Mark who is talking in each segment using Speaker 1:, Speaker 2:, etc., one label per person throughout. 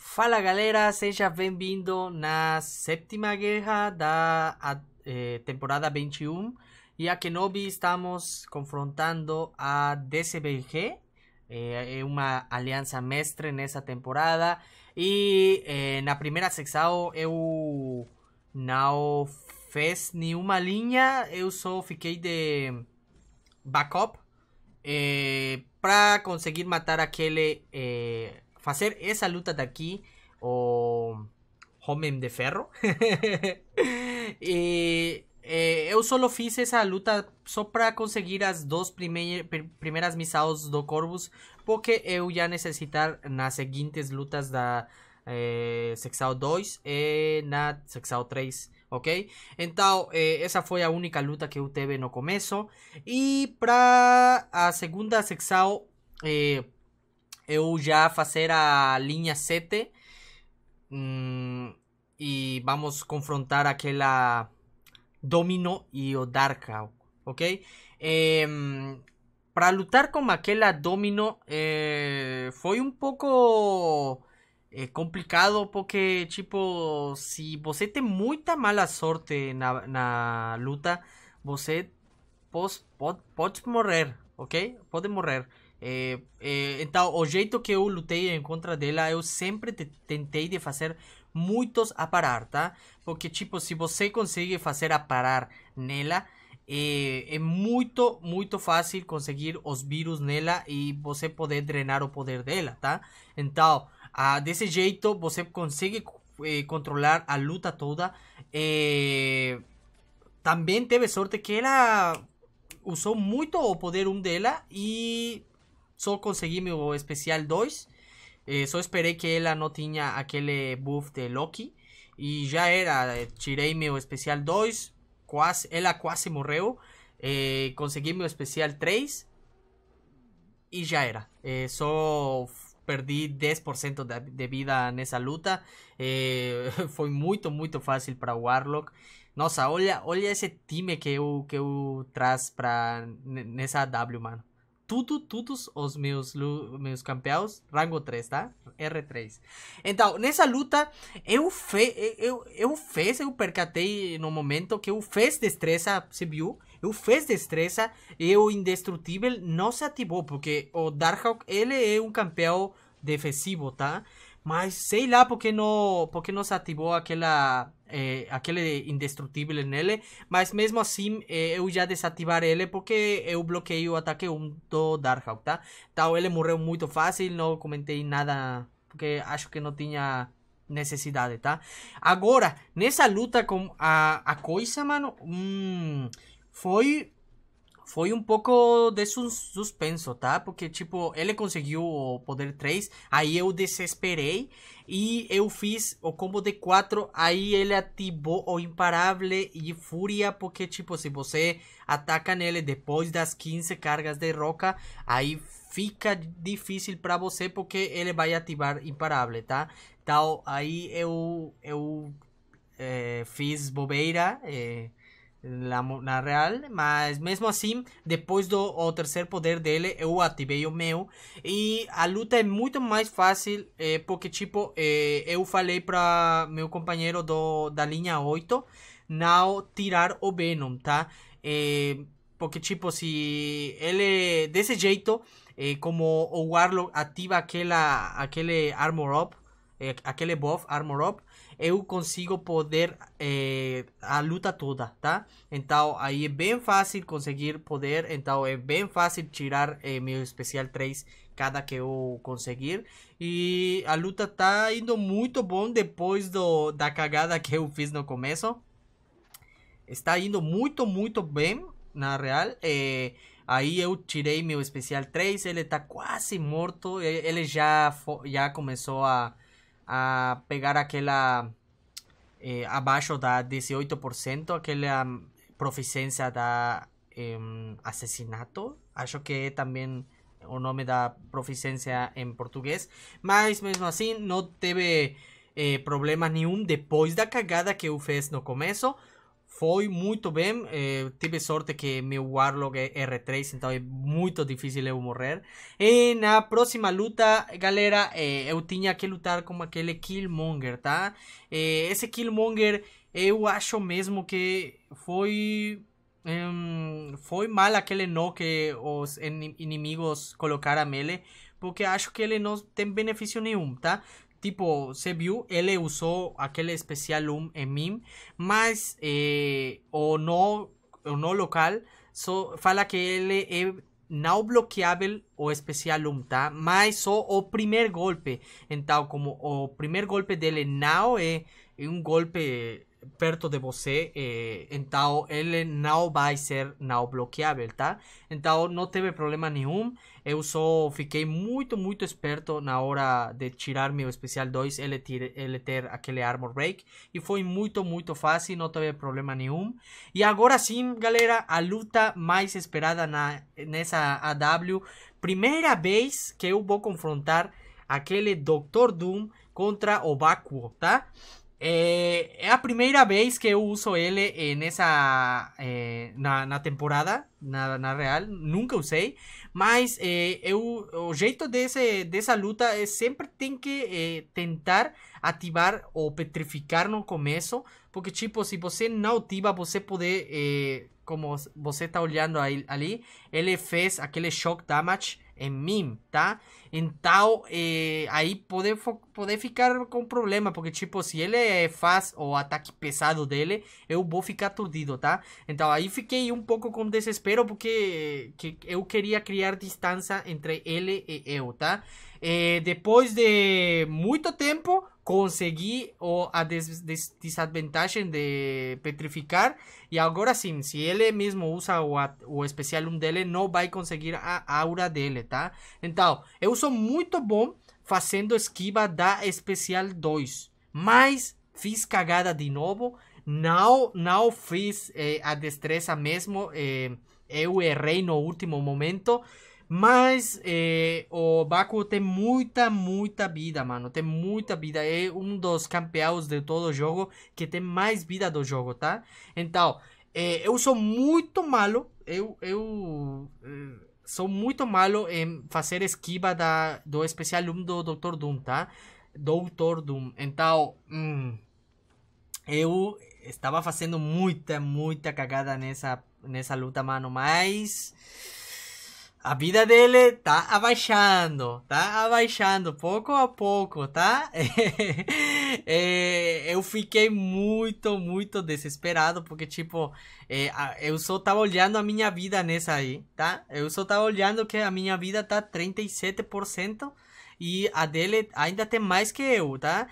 Speaker 1: Fala galera, seja bem-vindo na sétima guerra da a, eh, temporada 21 e a Kenobi estamos confrontando a DCBG, eh, é uma aliança mestre nessa temporada e eh, na primeira sexta eu não fiz nenhuma linha, eu só fiquei de backup eh, para conseguir matar aquele eh, hacer esa luta de aquí. o Homem de Ferro. Y... Eh, eu solo hice esa luta só para conseguir las dos primeras primeiras misados do Corvus, porque eu ya necesitar las seguintes lutas da eh, 2 e na Sexao 3. ok? Então, esa eh, fue la única luta que tuve no começo. Y e para la segunda Sexao... eh, eu já fazer a linha 7 hum, e vamos confrontar aquela Domino e o Darkhawk, ok? É, para lutar com aquela Domino é, foi um pouco é, complicado porque, tipo, se você tem muita mala sorte na, na luta, você pode, pode, pode morrer, ok? Pode morrer. É, é, então, o jeito que eu lutei em contra dela, eu sempre te, tentei de fazer muitos a parar, tá? Porque, tipo, se você consegue fazer a parar nela, é, é, muito, muito fácil conseguir os vírus nela e você poder drenar o poder dela, tá? Então, a desse jeito, você consegue eh, controlar a luta toda. Eh, também teve sorte que ela usou muito o poder 1 um dela e só consegui meu especial 2. É, eh, só esperei que ela não tinha aquele buff de Loki. E já era, eh, tirei meu especial 2, quase, ela quase morreu. Eh, consegui meu especial 3 e já era. É, só perdi 10% de, de vida nessa luta. foi muito, muito fácil para Warlock. Nossa, olha, olha esse time que eu, que eu traz pra, nessa W, mano tudo, todos os meus, meus campeões, rango 3, tá? R3. Então, nessa luta, eu, fe, eu, eu fez, eu percatei no momento que eu fez destreza, você viu? Eu fez destreza e o indestrutível não se ativou, porque o Darkhawk, ele é um campeão defensivo, tá? Mas sei lá porque não, porque não se ativou aquela é, aquele indestrutível nele, mas mesmo assim é, eu já desativar ele porque eu bloqueio o ataque 1 do Darkhawk, tá? Então tá, ele morreu muito fácil, não comentei nada porque acho que não tinha necessidade, tá? Agora, nessa luta com a, a coisa, mano, hum, foi foi um pouco de suspenso, tá? Porque, tipo, ele conseguiu o poder 3, aí eu desesperei e eu fiz o combo de 4, aí ele ativou o imparável e fúria, porque, tipo, se você ataca nele depois das 15 cargas de roca, aí fica difícil para você, porque ele vai ativar imparável, tá? Então, aí eu, eu é, fiz bobeira... É, La, na real, mas mesmo assim, depois do o terceiro poder dele, eu ativei o meu. E a luta é muito mais fácil, é, porque tipo, é, eu falei para meu companheiro do, da linha 8 não tirar o Venom, tá? É, porque tipo, se ele desse jeito, como o Warlock ativa aquela, aquele Armor Up, é, aquele buff, Armor Up, eu consigo poder é, a luta toda, tá? Então aí é bem fácil conseguir poder, então é bem fácil tirar é, meu especial 3 cada que eu conseguir. E a luta tá indo muito bom depois do, da cagada que eu fiz no começo. Está indo muito, muito bem, na real. aí eu tirei meu especial 3, ele tá quase morto, ele já, já começou a a pegar aquela eh, abaixo da 18%, aquela hum, proficiência da eh, assassinato. Acho que é também o nome da proficiência em português. Mas mesmo assim, não teve eh, nenhum depois da cagada que eu fiz no começo foi muito bem. Eh, tive sorte que meu Warlock é R3, então é muito difícil eu morrer. E na próxima luta, galera, eh, eu tinha que lutar com aquele Killmonger, tá? Eh, esse Killmonger, eu acho mesmo que foi... foi mal aquele não que os inimigos colocaram nele, porque acho que ele não tem benefício nenhum, tá? tipo, CBU, viu, ele usou aquele especial um em mim, mas eh, o, no, o no local só fala que ele é eh, não bloqueável o especial um tá? Mas só o primeiro golpe. Então, como o primeiro golpe dele não é eh, um golpe perto de você, eh, então ele não vai ser não bloqueável, tá? Então não teve problema nenhum, eu só fiquei muito, muito esperto na hora de tirar meu especial 2, ele, ele ter aquele armor break, e foi muito, muito fácil, não teve problema nenhum. E agora sim, galera, a luta mais esperada na, nessa AW, primeira vez que eu vou confrontar aquele Dr. Doom contra o Bakuo, tá? Eh, é a primeira vez que eu uso ele nessa, eh, na, temporada, na, na, real, nunca usei, mas eh, eu, o jeito desse, dessa luta é sempre tem que eh, tentar ativar ou petrificar no começo, porque tipo, se você não ativa, você pode, eh, como você está olhando ali, ele fez aquele shock damage, em mim tá? Então, eh, aí poder, poder ficar com problema, porque, tipo, se ele faz o ataque pesado dele, eu vou ficar aturdido, tá? Então, aí fiquei um pouco com desespero, porque que eu queria criar distância entre ele e eu, tá? Eh, depois de muito tempo, consegui a des, des, desvantagem de petrificar. E agora sim, se ele mesmo usa o, o 1 dele, não vai conseguir a aura dele, tá? Então, eu sou muito bom fazendo esquiva da especial 2. Mas fiz cagada de novo. Não, não fiz eh, a destreza mesmo. Eh, eu errei no último momento. Mas é, o Baku tem muita, muita vida, mano. Tem muita vida. É um dos campeões de todo o jogo que tem mais vida do jogo, tá? Então, é, eu sou muito malo. Eu, eu eh, sou muito malo em fazer esquiva da, do especial 1 do Dr. Doom, tá? Dr. Doom. Então, hum, eu estava fazendo muita, muita cagada nessa, nessa luta, mano. Mas a vida dele tá abaixando, tá abaixando pouco a pouco, tá? É, é, eu fiquei muito, muito desesperado porque, tipo, é, eu só tava olhando a minha vida nessa aí, tá? Eu só tava olhando que a minha vida tá 37% e a dele ainda tem mais que eu, tá?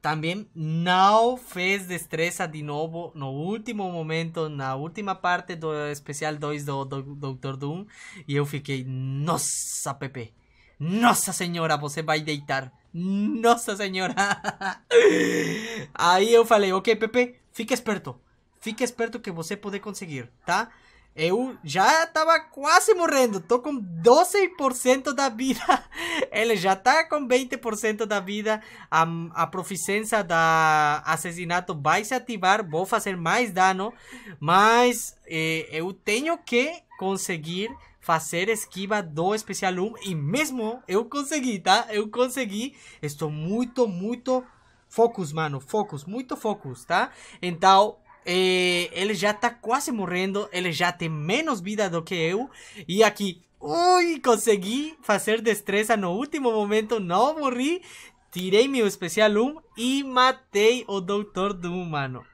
Speaker 1: También, no fez destreza de novo no último momento, la última parte do especial 2 do, Doctor do Doom. y yo fiquei, nossa, Pepe, nossa senhora, você a deitar. Nossa señora! Ahí eu falei, ok, Pepe, fique esperto. Fica esperto que você pode conseguir, tá? Eu já tava quase morrendo. Tô com 12% da vida. Ele já tá com 20% da vida. A, a proficiência da assassinato vai se ativar. Vou fazer mais dano. Mas eh, eu tenho que conseguir fazer esquiva do especial 1. E mesmo eu consegui, tá? Eu consegui. Estou muito, muito... Focus, mano. Focus. Muito focus, tá? Então... Eh, ele já tá quase morrendo, ele já tem menos vida do que eu. E aqui, ui, consegui fazer destreza no último momento, não morri. Tirei meu especial 1 e matei o Doutor Doom, mano.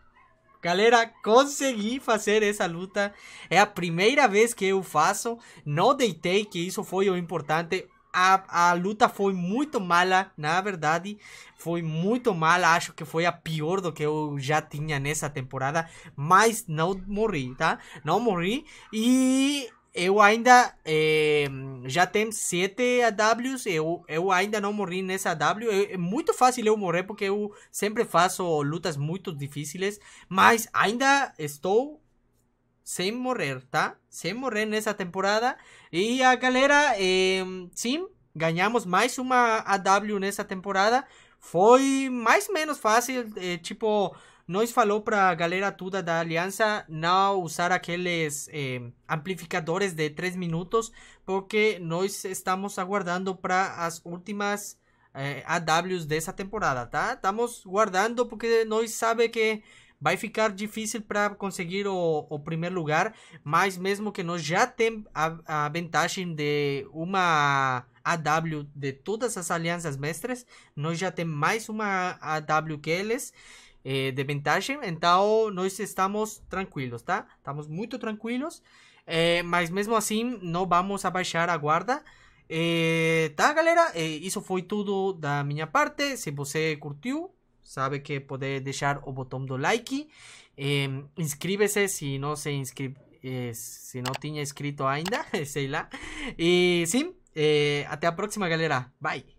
Speaker 1: Galera, consegui fazer essa luta. É a primeira vez que eu faço. Não deitei, que isso foi o importante a, a luta foi muito mala, na verdade. Foi muito mala, acho que foi a pior do que eu já tinha nessa temporada. Mas não morri, tá? Não morri. E eu ainda. Eh, já tem sete AWs, eu, eu ainda não morri nessa AW. É, muito fácil eu morrer porque eu sempre faço lutas muito difíceis. Mas ainda estou sem morrer, tá? Sem morrer nessa temporada. E a galera, eh, sim, ganhamos mais uma AW nessa temporada. Foi mais ou menos fácil, eh, tipo, nós falou pra galera toda da aliança não usar aqueles eh, amplificadores de 3 minutos, porque nós estamos aguardando para as últimas eh, AWs dessa temporada, tá? Estamos guardando porque nós sabe que vai ficar difícil para conseguir o, o, primeiro lugar, mas mesmo que nós já tem a, a vantagem de uma AW de todas as alianças mestres nós já temos mais uma AW que eles eh, de vantagem, então nós estamos tranquilos, tá? Estamos muito tranquilos, eh, mas mesmo assim não vamos abaixar a guarda. Eh, tá, galera? Eh, isso foi tudo da minha parte. Se você curtiu, sabe que puede dejar. o botón do like. Eh, em, inscríbese Si no se inscribe. Eh, si no tiene ainda, sei Y sí, si eh, la próxima, galera. Bye!